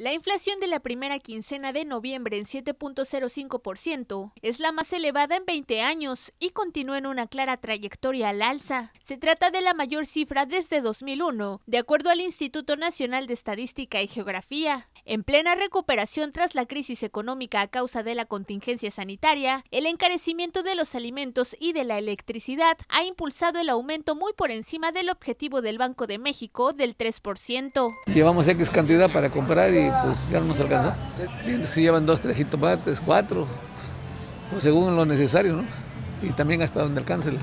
La inflación de la primera quincena de noviembre en 7.05% es la más elevada en 20 años y continúa en una clara trayectoria al alza. Se trata de la mayor cifra desde 2001, de acuerdo al Instituto Nacional de Estadística y Geografía. En plena recuperación tras la crisis económica a causa de la contingencia sanitaria, el encarecimiento de los alimentos y de la electricidad ha impulsado el aumento muy por encima del objetivo del Banco de México del 3%. Llevamos X cantidad para comprar y pues ya no nos alcanzó. Si llevan dos, tres jitomates, cuatro, pues, según lo necesario, ¿no? y también hasta donde cáncer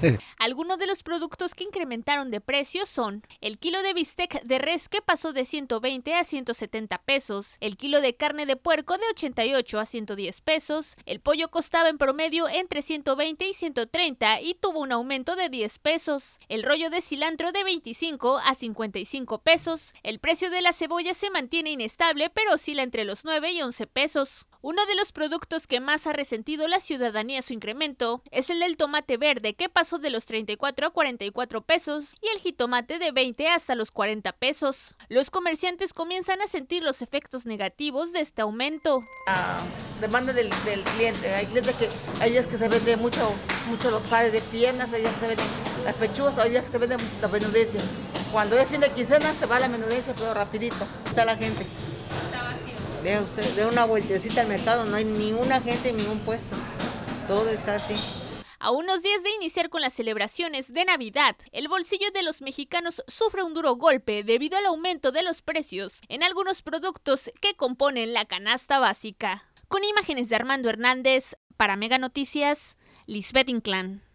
Algunos de los productos que incrementaron de precio son el kilo de bistec de res que pasó de 120 a 170 pesos, el kilo de carne de puerco de 88 a 110 pesos, el pollo costaba en promedio entre 120 y 130 y tuvo un aumento de 10 pesos, el rollo de cilantro de 25 a 55 pesos, el precio de la cebolla se mantiene inestable pero oscila entre los 9 y 11 pesos. Uno de los productos que más ha resentido la ciudadanía su incremento es el del tomate verde, que pasó de los 34 a 44 pesos, y el jitomate de 20 hasta los 40 pesos. Los comerciantes comienzan a sentir los efectos negativos de este aumento. La demanda del, cliente, hay clientes que, que se venden mucho, mucho los pares de piernas, hay días que se venden las pechugas, hay días que se venden la menudencia. Cuando es fin de quincena se va la menudencia, pero rapidito. Está la gente. Vea usted, de una vueltecita al mercado, no hay ni una gente ni un puesto. Todo está así. A unos días de iniciar con las celebraciones de Navidad, el bolsillo de los mexicanos sufre un duro golpe debido al aumento de los precios en algunos productos que componen la canasta básica. Con imágenes de Armando Hernández, para Mega Noticias, Lisbeth Inclán.